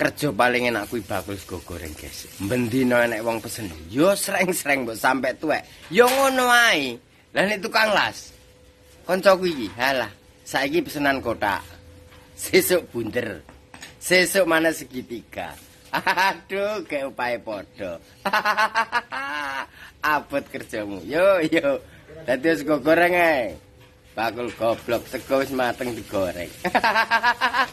kerja paling enak kuwi bakul sego goreng guys. Mbendina enak wong pesen. Yo sreng-sreng mbok sampe tuwek. Yo ngono ae. Lah nek tukang las. Kancaku iki, halah, saiki pesenan kotak. Sesuk bunder. Sesuk mana segitiga. Aduh, kayak upaya podo. Abot kerjamu. Yo yo. Dadi sego goreng ae. Bakul goblok sego wis mateng digoreng.